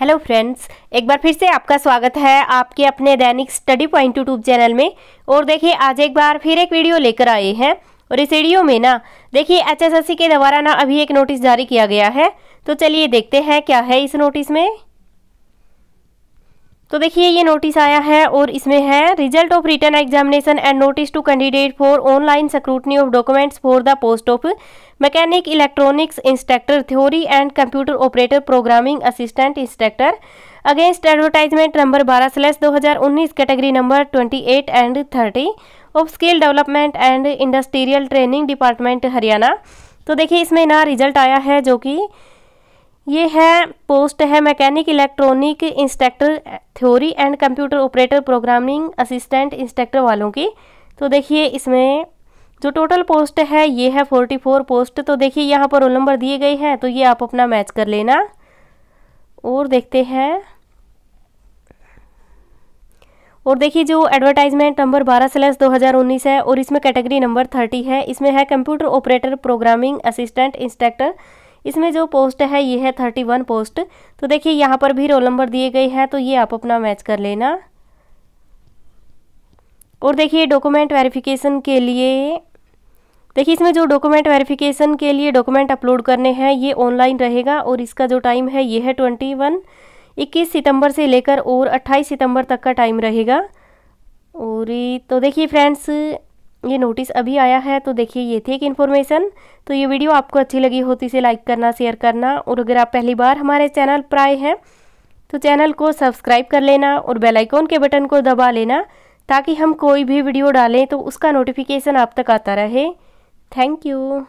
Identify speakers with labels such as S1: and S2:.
S1: hello friends एक बार फिर से आपका स्वागत है आपके अपने दैनिक स्टडी पॉइंट यूट्यूब चैनल में और देखिए आज एक बार फिर एक वीडियो लेकर आए हैं और इस वीडियो में ना देखिए एचएसएससी के द्वारा ना अभी एक नोटिस जारी किया गया है तो चलिए देखते हैं क्या है इस नोटिस में तो देखिए ये नोटिस आया है और इसमें है result of written examination and notice to candidate for online scrutiny of documents for the post of mechanic electronics instructor theory and computer operator programming assistant instructor against advertisement number बारह slash दो हज़ार उन्नीस category number twenty eight and thirty of skill development and industrial training department Haryana तो देखिए इसमें ना result आया है जो कि ये है पोस्ट है mechanic electronic instructor theory and computer operator programming assistant instructor वालों की तो देखिए इसमें जो टोटल पोस्ट है ये है फोर्टी फोर पोस्ट तो देखिए यहाँ पर रोल नंबर दिए गए हैं तो ये आप अपना मैच कर लेना और देखते हैं और देखिए जो एडवर्टाइजमेंट नंबर बारह स्लैस दो हज़ार उन्नीस है और इसमें कैटेगरी नंबर थर्टी है इसमें है computer operator programming assistant instructor इसमें जो पोस्ट है ये है थर्टी वन पोस्ट तो देखिए यहाँ पर भी रोल नंबर दिए गए हैं तो ये आप अपना मैच कर लेना और देखिए डॉक्यूमेंट वेरिफिकेशन के लिए देखिए इसमें जो डॉक्यूमेंट वेरिफिकेशन के लिए डॉक्यूमेंट अपलोड करने हैं ये ऑनलाइन रहेगा और इसका जो टाइम है ये है ट्वेंटी वन इक्कीस सितंबर से लेकर और अट्ठाईस सितंबर तक का टाइम रहेगा और तो देखिए फ्रेंड्स ये नोटिस अभी आया है तो देखिए ये थी एक इन्फॉर्मेशन तो ये वीडियो आपको अच्छी लगी हो तो इसे लाइक करना शेयर करना और अगर आप पहली बार हमारे चैनल पर आए हैं तो चैनल को सब्सक्राइब कर लेना और बेल आइकॉन के बटन को दबा लेना ताकि हम कोई भी वीडियो डालें तो उसका नोटिफिकेशन आप तक आता रहे थैंक यू